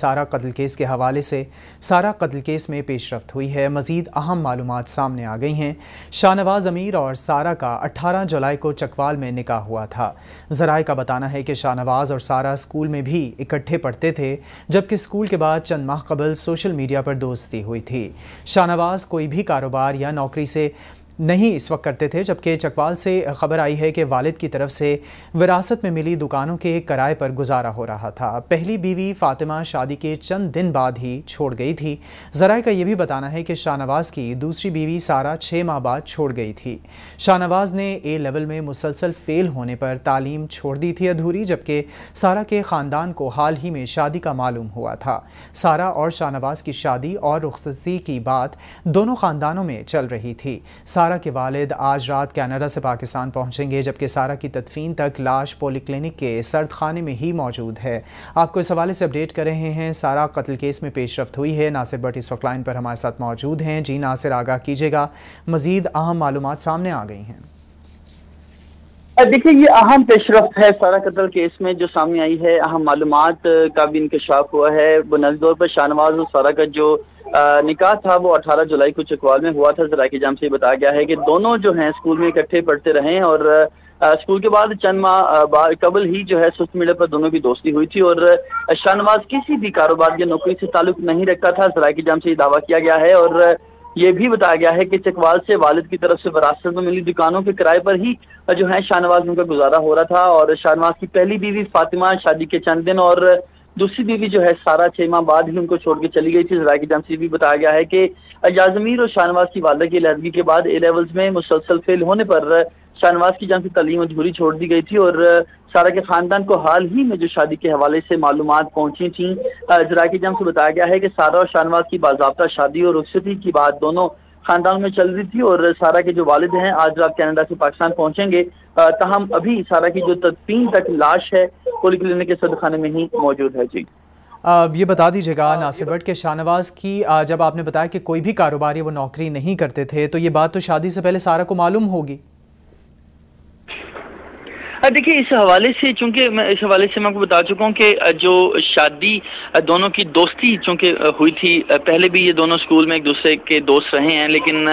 सारा कत्ल केस के हवाले से सारा कत्ल केस में पेशरफ हुई है मजीद अहम मालूम सामने आ गई हैं शाहनवाज अमीर और सारा का 18 जुलाई को चकवाल में निकाह हुआ था जराए का बताना है कि शाहनवाज और सारा स्कूल में भी इकट्ठे पढ़ते थे जबकि स्कूल के बाद चंद माह कबल सोशल मीडिया पर दोस्ती हुई थी शाहनवाज कोई भी कारोबार या नौकरी से नहीं इस वक्त करते थे जबकि चकवाल से खबर आई है कि वालिद की तरफ से विरासत में मिली दुकानों के किराए पर गुजारा हो रहा था पहली बीवी फातिमा शादी के चंद दिन बाद ही छोड़ गई थी जराए का यह भी बताना है कि शाहनवाज की दूसरी बीवी सारा छः माह बाद छोड़ गई थी शाहनवाज ने ए लेवल में मुसलसल फेल होने पर तालीम छोड़ दी थी अधूरी जबकि सारा के ख़ानदान को हाल ही में शादी का मालूम हुआ था सारा और शाहनवाज की शादी और रुखसी की बात दोनों ख़ानदानों में चल रही थी सारा सारा के वालिद आज रात कनाडा से पाकिस्तान पहुंचेंगे जबकि सारा की तदफीन तक लाश पॉलीक्लिनिक के सर्द खाने में ही मौजूद है आपको इस हवाले से अपडेट कर रहे हैं सारा कत्ल केस में पेशरफ हुई है नासिर बट इस वक्त लाइन पर हमारे साथ मौजूद हैं जी नासिर आगाह कीजिएगा मजीद अहम मालूम सामने आ गई हैं देखिए ये अहम पेशरफ है सारा कतल केस में जो सामने आई है अहम मालूम का भी इंकशाफ हुआ है बुनियादी तौर पर शाहनवाज और सारा का जो निकाह था वो 18 जुलाई को चकवाल में हुआ था जरा के जाम से बताया गया है कि दोनों जो हैं स्कूल में इकट्ठे पढ़ते रहे और स्कूल के बाद चंद माह कबल ही जो है सोशल मीडिया पर दोनों की दोस्ती हुई थी और शाहनवाज किसी भी कारोबार या नौकरी से ताल्लुक नहीं रखता था जरा के जाम से ये दावा किया गया है और ये भी बताया गया है कि चकवाल से वालिद की तरफ से विरासत में मिली दुकानों के किराए पर ही जो है शाहनवाज उनका गुजारा हो रहा था और शाहनवाज की पहली बीवी फातिमा शादी के चंद दिन और दूसरी बीवी जो है सारा छह माह बाद ही उनको छोड़ के चली गई थी जरा की जान से भी बताया गया है कि एजाजमीर और शाहनवाज की वालदा की लहदगी के बाद ए लेवल्स में मुसलसल फेल होने पर शाहनवाज की जान से तलीम अधूरी छोड़ दी गई थी और सारा के खानदान को हाल ही में जो शादी के हवाले से मालूम पहुंची थी जरा की जान से बताया गया है कि सारा और शाहनवाज की बाजाबता शादी और रुखसती की बात दोनों खानदान में चल रही थी और सारा के जो वालिद हैं आज रात कनाडा से पाकिस्तान पहुंचेंगे तहम अभी सारा की जो तदफीन तक लाश है पोली क्लिनिक के सदखाने में ही मौजूद है जी अब ये बता दीजिएगा हाँ, नासिर भट्ट के शाहनवाज की आ, जब आपने बताया कि कोई भी कारोबारी वो नौकरी नहीं करते थे तो ये बात तो शादी से पहले सारा को मालूम होगी देखिए इस हवाले से चूंकि मैं इस हवाले से मैं आपको बता चुका हूँ कि जो शादी दोनों की दोस्ती चूंकि हुई थी पहले भी ये दोनों स्कूल में एक दूसरे के दोस्त रहे हैं लेकिन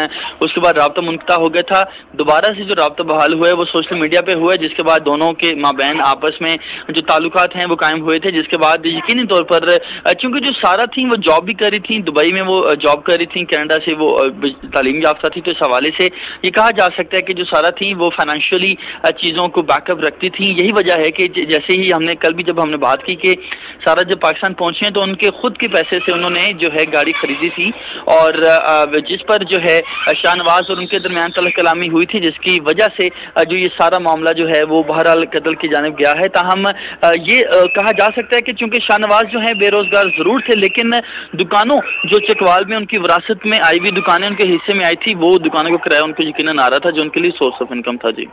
उसके बाद रबता मुनता हो गया था दोबारा से जो रबता बहाल हुआ है वो सोशल मीडिया पर हुआ है जिसके बाद दोनों के माँ बहन आपस में जो ताल्लुक हैं वो कायम हुए थे जिसके बाद यकीनी तौर पर चूंकि जो सारा थी वो जॉब भी कर रही थी दुबई में वो जॉब कर रही थी कैनेडा से वो तालीम याफ्ता थी तो इस हवाले से ये कहा जा सकता है कि जो सारा थी वो फाइनेंशियली चीज़ों को बैकअप तरफ रखती थी यही वजह है कि जैसे ही हमने कल भी जब हमने बात की कि सारा जब पाकिस्तान पहुंचे हैं तो उनके खुद के पैसे से उन्होंने जो है गाड़ी खरीदी थी और जिस पर जो है शाहनवाज और उनके दरमियान तल कलामी हुई थी जिसकी वजह से जो ये सारा मामला जो है वो बहरहाल कतल की जानब गया है ताहम ये कहा जा सकता है कि चूंकि शाहनवाज जो है बेरोजगार जरूर थे लेकिन दुकानों जो चकवाल में उनकी विरासत में आई हुई दुकानें उनके हिस्से में आई थी वो दुकानों को किराया उनको यकीन आ रहा था जो उनके लिए सोर्स ऑफ इनकम था जी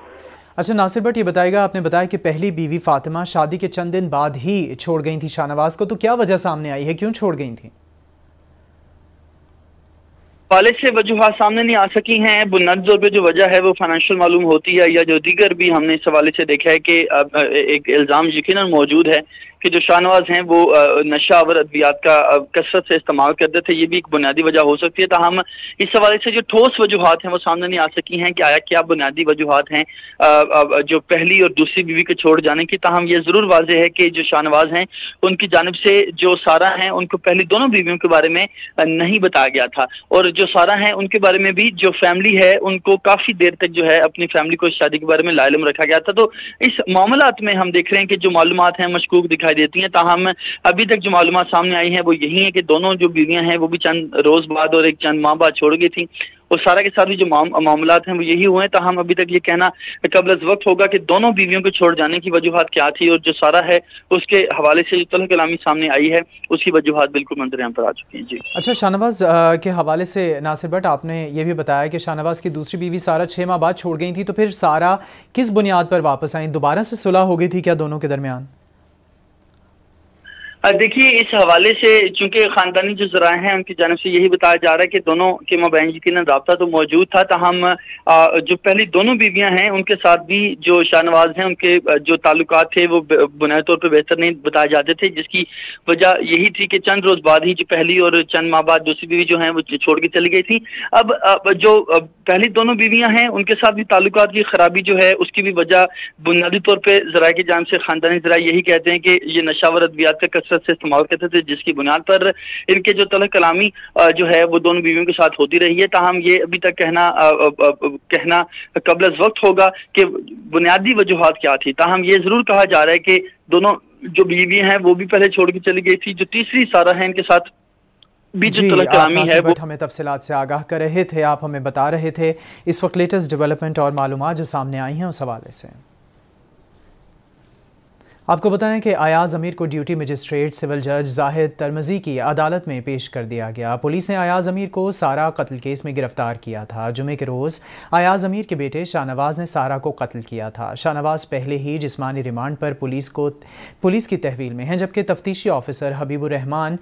अच्छा नासिर भट्ट ये बताएगा आपने बताया कि पहली बीवी फातिमा शादी के चंद दिन बाद ही छोड़ गई थी शाहनवाज को तो क्या वजह सामने आई है क्यों छोड़ गई थी कॉलेज से वजूहत सामने नहीं आ सकी हैं बुनियाद तौर पर जो वजह है वो फाइनेंशियल मालूम होती है या जो दीगर भी हमने इस हवाले से देखा है कि एक इल्ज़ाम यकीन मौजूद है कि जो शाहनवाज हैं वो नशा और अद्वियात का कसरत से इस्तेमाल करते थे ये भी एक बुनियादी वजह हो सकती है तहम इस हवाले से जो ठोस वजूहत हैं वो सामने नहीं आ सकी हैं कि आया क्या बुनियादी वजूहत हैं जो पहली और दूसरी बीवी के छोड़ जाने की तहम ये ज़रूर वाज है कि जो शाहनवाज हैं उनकी जानब से जो सारा हैं उनको पहली दोनों बीवियों के बारे में नहीं बताया गया था और जो सारा हैं उनके बारे में भी जो फैमिली है उनको काफ़ी देर तक जो है अपनी फैमिली को इस शादी के बारे में लालम रखा गया था तो इस मामला में हम देख रहे हैं कि जो मालूम हैं मशकूक दिखाई देती हैं ताहम अभी तक जो मालूम सामने आई है वो यही है कि दोनों जो बीवियां हैं वो भी चंद रोज बाद और एक चंद माह बाद छोड़ गई थी और सारा के साथ भी जो मामला हैं वो यही हुए हैं हम अभी तक ये कहना कबल वक्त होगा कि दोनों बीवियों को छोड़ जाने की वजूहत क्या थी और जो सारा है उसके हवाले से जो तलह कलामी सामने आई है उसकी वजूहत बिल्कुल यहाँ पर आ चुकी हैं जी अच्छा शाहनवाज के हवाले से नासिर भट्ट आपने ये भी बताया कि शाहनवाज की दूसरी बीवी सारा छः माह बाद छोड़ गई थी तो फिर सारा किस बुनियाद पर वापस आई दोबारा से सुलह हो गई थी क्या दोनों के दरमियान देखिए इस हवाले से चूंकि खानदानी जो जरा हैं उनकी जानब से यही बताया जा रहा है कि दोनों के जी यकीन रबता तो मौजूद था तहम जो पहली दोनों बीवियां हैं उनके साथ भी जो शाहनवाज हैं उनके जो ताल्लुक थे वो बुनियादी तौर पर बेहतर नहीं बताए जाते थे जिसकी वजह यही थी कि चंद रोज बाद ही जो पहली और चंद माह बाद दूसरी बीवी जो है वो छोड़ के चली गई थी अब जो पहली दोनों बीवियां हैं उनके साथ भी ताल्लुक की खराबी जो है उसकी भी वजह बुनियादी तौर पर जरा की जानब से खानदानी जरा यही कहते हैं कि ये नशावर अद्वियात का मकसद से इस्तेमाल करते थे जिसकी बुनियाद पर इनके जो तलह कलामी जो है वो दोनों बीवियों के साथ होती रही है ताहम ये अभी तक कहना कहना कबल वक्त होगा कि बुनियादी वजूहत क्या थी ताहम ये जरूर कहा जा रहा है कि दोनों जो बीवी हैं वो भी पहले छोड़ के चली गई थी जो तीसरी सारा है इनके साथ भी जी, आप है वो हमें तफसीत से आगाह कर रहे थे आप हमें बता रहे थे इस वक्त लेटेस्ट डेवलपमेंट और मालूम जो सामने आई हैं उस हवाले से आपको बताएं कि आयाज अमीर को ड्यूटी मजिस्ट्रेट सिविल जज जाहिद तरमजी की अदालत में पेश कर दिया गया पुलिस ने अयाज अमीर को सारा कत्ल केस में गिरफ्तार किया था जुमे के रोज़ अयाज अमीर के बेटे शाहनवाज ने सारा को कत्ल किया था शाहनवाज पहले ही जिस्मानी रिमांड पर पुलिस को पुलिस की तहवील में है जबकि तफ्तीशी officer Habiburrahman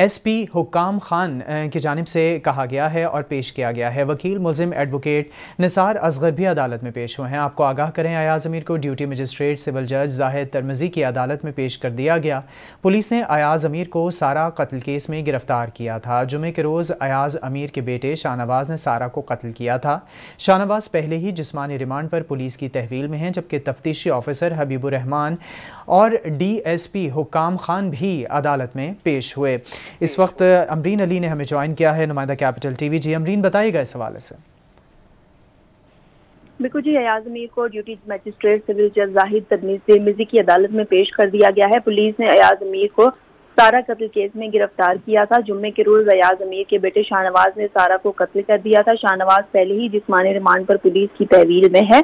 S P Hukam Khan की जानब से कहा गया है और पेश किया गया है वकील मुलिम एडवोकेट निसार असगर भी अदालत में पेश हुए हैं आपको आगाह करें अयाज अमीर को ड्यूटी मजिस्ट्रेट सिविल जज जाहिद तरमजी गाजी की अदालत में पेश कर दिया गया पुलिस ने अयाज अमीर को सारा कत्ल केस में गिरफ्तार किया था जुमे के रोज़ अयाज अमीर के बेटे शाहनवाज ने सारा को कत्ल किया था शाहनवाज पहले ही जिसमानी रिमांड पर पुलिस की तहवील में हैं जबकि तफ्तीशी ऑफिसर हबीबुररहमान और D S P Hukam Khan भी अदालत में पेश हुए इस वक्त अमरीन अली ने हमें ज्वाइन किया है नुमाइंदा Capital T V ji Amreen बताइएगा इस हवाले से बिल्कुल जी अयाज मीर को ड्यूटी मजिस्ट्रेट सिविल जज जाहिद तबनीजी की अदालत में पेश कर दिया गया है पुलिस ने अयाज अमीर को सारा कत्ल केस में गिरफ्तार किया था जुम्मे के रोज अयाज अमीर के बेटे शाहनवाज ने सारा को कत्ल कर दिया था शाहनवाज पहले ही जिसमानी रिमांड पर पुलिस की तहवील में है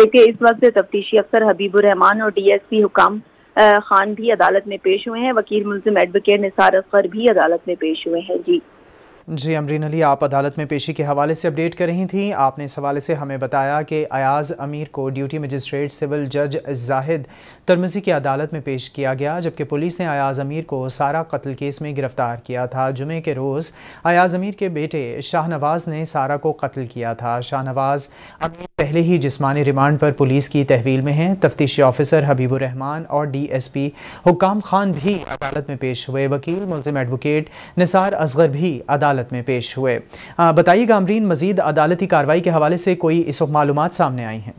लेकिन इस वक्त तफ्तीशी अफसर हबीबुर रहमान और डीएसपी हुकाम खान भी अदालत में पेश हुए हैं वकील मुलिम एडवोकेट निसार अफर भी अदालत में पेश हुए हैं जी जी अमरीन अली आप अदालत में पेशी के हवाले से अपडेट कर रही थी आपने इस हवाले से हमें बताया कि अयाज़ अमीर को ड्यूटी मजिस्ट्रेट सिविल जज जाहिद तरमजी की अदालत में पेश किया गया जबकि पुलिस ने अयाज़ अमीर को सारा कत्ल केस में गिरफ़्तार किया था जुमे के रोज़ अयाज़ अमीर के बेटे शाहनवाज ने सारा को कत्ल किया था शाहनवाज अमीर पहले ही जिस्मानी रिमांड पर पुलिस की तहवील में हैं तफ्तीशी ऑफिसर हबीबुर रहमान और डीएसपी हुकाम खान भी अदालत में पेश हुए वकील मुलजिम एडवोकेट निसार असगर भी अदालत में पेश हुए बताइए गामरीन मजीद अदालती कार्रवाई के हवाले से कोई इस वक्त मालूम सामने आई हैं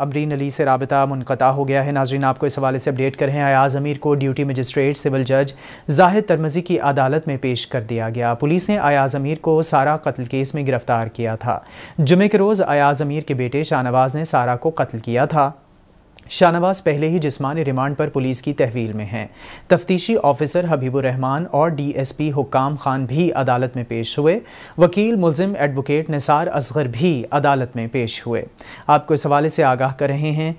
अमरीन अली से रबता मुनता हो गया है नाजरीन आपको इस हवाले से अपडेट करें अयाज अमीर को ड्यूटी मजिस्ट्रेट सिविल जज जाहिद तरमजी की अदालत में पेश कर दिया गया पुलिस ने अयाज अमीर को सारा कत्ल केस में गिरफ्तार किया था जुमे के रोज़ अयाज अमीर के बेटे शाहनवाज ने सारा को कत्ल किया था शाहनवाज पहले ही जिस्मानी रिमांड पर पुलिस की तहवील में हैं तफ्तीशी ऑफिसर हबीबुर रहमान और डीएसपी हुकाम खान भी अदालत में पेश हुए वकील मुलिम एडवोकेट निसार असगर भी अदालत में पेश हुए आपको इस हवाले से आगाह कर रहे हैं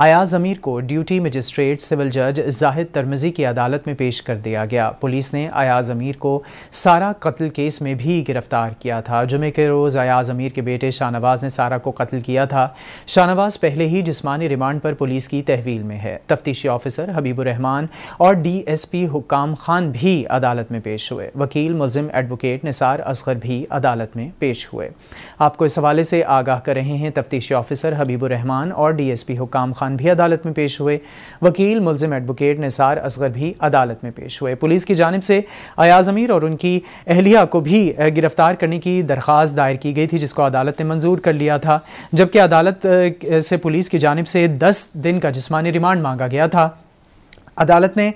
अयाज अमीर को ड्यूटी मजिस्ट्रेट सिविल जज जाहिद तरमजी की अदालत में पेश कर दिया गया पुलिस ने अयाज अमीर को सारा कत्ल केस में भी गिरफ्तार किया था जुमे के रोज़ अयाज अमीर के बेटे शाहनवाज ने सारा को कत्ल किया था शाहनवाज पहले ही जिसमानी रिमांड पर पुलिस की तहवील में है तफ्तीशी ऑफिसर हबीबुररहमान और D S P Hukam Khan भी अदालत में पेश हुए वकील मुलिम एडवोकेट निसार असगर भी अदालत में पेश हुए आपको इस हवाले से आगाह कर रहे हैं तफ्तीशी ऑफिसर हबीबुररहमान और D S P Hukam Khan Khan भी अदालत में पेश हुए वकील मुलजिम एडवोकेट निसार असगर भी अदालत में पेश हुए पुलिस की जानब से अयाज अमीर और उनकी अहलिया को भी गिरफ्तार करने की दरख्वास्त दायर की गई थी जिसको अदालत ने मंजूर कर लिया था जबकि अदालत से पुलिस की जानब से दस दिन का जिसमानी रिमांड मांगा गया था अदालत ने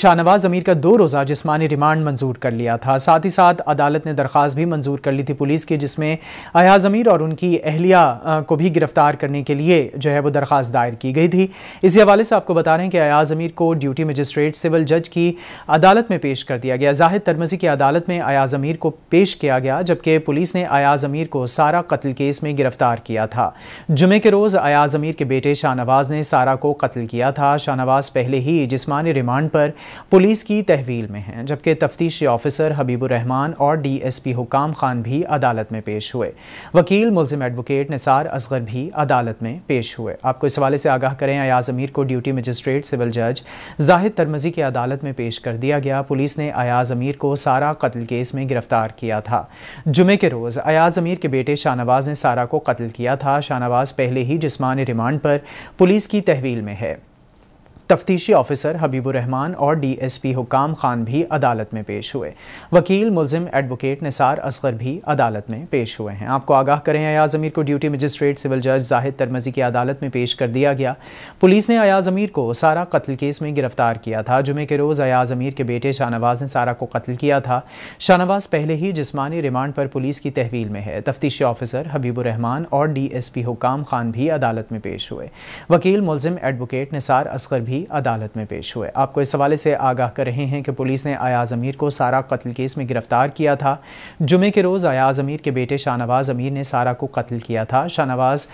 शाहनवाज अमीर का दो रोज़ा जिसमानी रिमांड मंजूर कर लिया था साथ ही साथ अदालत ने दरख्वास्त भी मंजूर कर ली थी पुलिस की जिसमें अयाज अमीर और उनकी अहलिया को भी गिरफ्तार करने के लिए जो है वो दरख्वास्त दायर की गई थी इसी हवाले से आपको बता रहे हैं कि अयाज अमीर को ड्यूटी मजिस्ट्रेट सिविल जज की अदालत में पेश कर दिया गया जाहिद तरमजी की अदालत में अयाज अमीर को पेश किया गया जबकि पुलिस ने अयाज अमीर को सारा कत्ल केस में गिरफ्तार किया था जुमे के रोज़ अयाज अमीर के बेटे शाहनवाज ने सारा को कत्ल किया था शाहनवाज पहले ही जिस्मानी रिमांड पर पुलिस की तहवील में हैं जबकि तफ्तीशी ऑफिसर हबीबुर रहमान और डीएसपी हुकाम खान भी अदालत में पेश हुए वकील मुलिम एडवोकेट निसार असगर भी अदालत में पेश हुए आपको इस हवाले से आगाह करें अयाज अमीर को ड्यूटी मजिस्ट्रेट सिविल जज जाहिद तरमजी की अदालत में पेश कर दिया गया पुलिस ने अयाज अमीर को सारा कत्ल केस में गिरफ्तार किया था जुमे के रोज़ अयाज अमीर के बेटे शाहनवाज ने सारा को कत्ल किया था शाहनवाज पहले ही जिसमानी रिमांड पर पुलिस की तहवील में है तफ्तीशी ऑफिसर हबीबुर रहमान और डीएसपी हुकाम खान भी अदालत में पेश हुए वकील मुलजिम एडवोकेट निसार असगर भी अदालत में पेश हुए हैं आपको आगाह करें अयाज अमीर को ड्यूटी मजिस्ट्रेट सिविल जज जाहिद तरमजी की अदालत में पेश कर दिया गया पुलिस ने अयाज अमीर को सारा कत्ल केस में गिरफ्तार किया था जुमे के रोज़ अयाज अमीर के बेटे शाहनवाज ने सारा को कत्ल किया था शाहनवाज पहले ही जिसमानी रिमांड पर पुलिस की तहवील में है तफ्तीशी ऑफिसर हबीबुर रहमान और पी हुकाम खान भी अदालत में पेश हुए वकील मुलजिम एडवोकेट निसार असगर भी भी अदालत में पेश हुए आपको इस हवाले से आगाह कर रहे हैं कि पुलिस ने अयाज अमीर को सारा कत्ल केस में गिरफ्तार किया था जुमे के रोज़ अयाज अमीर के बेटे शाहनवाज अमीर ने सारा को कत्ल किया था शाहनवाज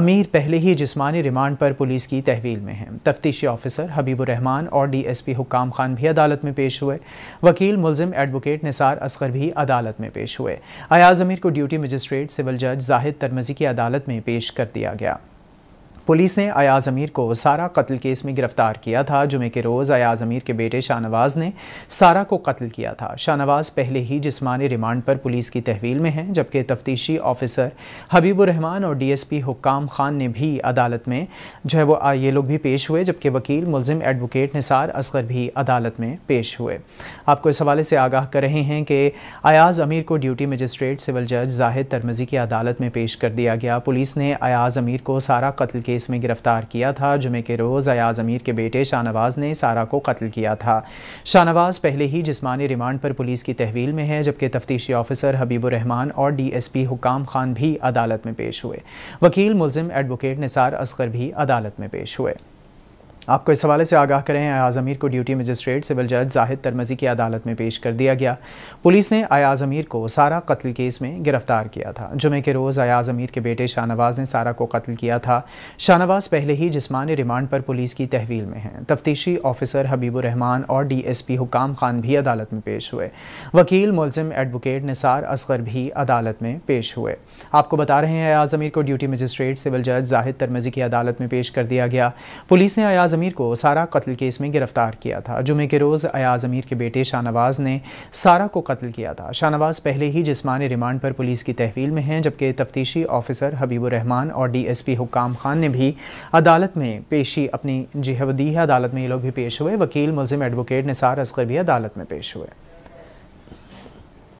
अमीर पहले ही जिस्मानी रिमांड पर पुलिस की तहवील में हैं तफ्तीशी ऑफिसर हबीबुररहमान और डीएसपी हुकाम खान भी अदालत में पेश हुए वकील मुलजिम एडवोकेट निसार असगर भी अदालत में पेश हुए अयाज अमीर को ड्यूटी मजिस्ट्रेट सिविल जज जाहिद तरमजी की अदालत में पेश कर दिया गया पुलिस ने अयाज अमीर को सारा कत्ल केस में गिरफ्तार किया था जुमे के रोज़ अयाज अमीर के बेटे शाहनवाज ने सारा को कत्ल किया था शाहनवाज पहले ही जिसमानी रिमांड पर पुलिस की तहवील में हैं जबकि तफ्तीशी ऑफिसर हबीबुररहमान और D S P Hukam Khan ने भी अदालत में जो है वो ये लोग भी पेश हुए जबकि वकील मुलिम एडवोकेट निसार असगर भी अदालत में पेश हुए आपको इस हवाले से आगाह कर रहे हैं कि अयाज अमीर को ड्यूटी मजिस्ट्रेट सिविल जज जाहिद तरमजी की अदालत में पेश कर दिया गया पुलिस ने अयाज अमीर को सारा कत्ल केस केस में गिरफ्तार किया था जुमे के रोज़ अयाज अमीर के बेटे शाहनवाज ने सारा को कत्ल किया था शाहनवाज पहले ही जिसमानी रिमांड पर पुलिस की तहवील में है जबकि तफ्तीशी ऑफिसर हबीबुररहमान और D S P Hukam Khan भी अदालत में पेश हुए वकील मुलजिम एडवोकेट निसार असगर भी अदालत में पेश हुए आपको इस हवाले से आगाह करें अयाज अमीर को ड्यूटी मजिस्ट्रेट सिविल जज जाहिद तरमजी की अदालत में पेश कर दिया गया पुलिस ने अयाज अमीर को सारा कत्ल केस में गिरफ्तार किया था जुमे के रोज़ अयाज अमीर के बेटे शाहनवाज ने सारा को कत्ल किया था शाहनवाज पहले ही जिसमानी रिमांड पर पुलिस की तहवील में हैं तफ्तीशी ऑफिसर हबीबुररहमान और D S P Hukam Khan भी अदालत में पेश हुए वकील मुलजिम एडवोकेट निसार असगर भी अदालत में पेश हुए आपको बता रहे हैं अयाज अमीर को ड्यूटी मजिस्ट्रेट सिविल जज जाहिद तरमजी की अदालत में पेश कर दिया गया पुलिस ने अयाज अमीर को सारा कत्ल केस में गिरफ्तार किया था जुमे के रोज़ अयाज अमीर के बेटे शाहनवाज ने सारा को कत्ल किया था शाहनवाज पहले ही जिसमानी रिमांड पर पुलिस की तहवील में हैं जबकि तफ्तीशी ऑफिसर हबीबुररहमान और D S P Hukam Khan ने भी अदालत में पेशी अपनी है अदालत में ये लोग भी पेश हुए वकील मुलिम एडवोकेट निसार असगर भी अदालत में पेश हुए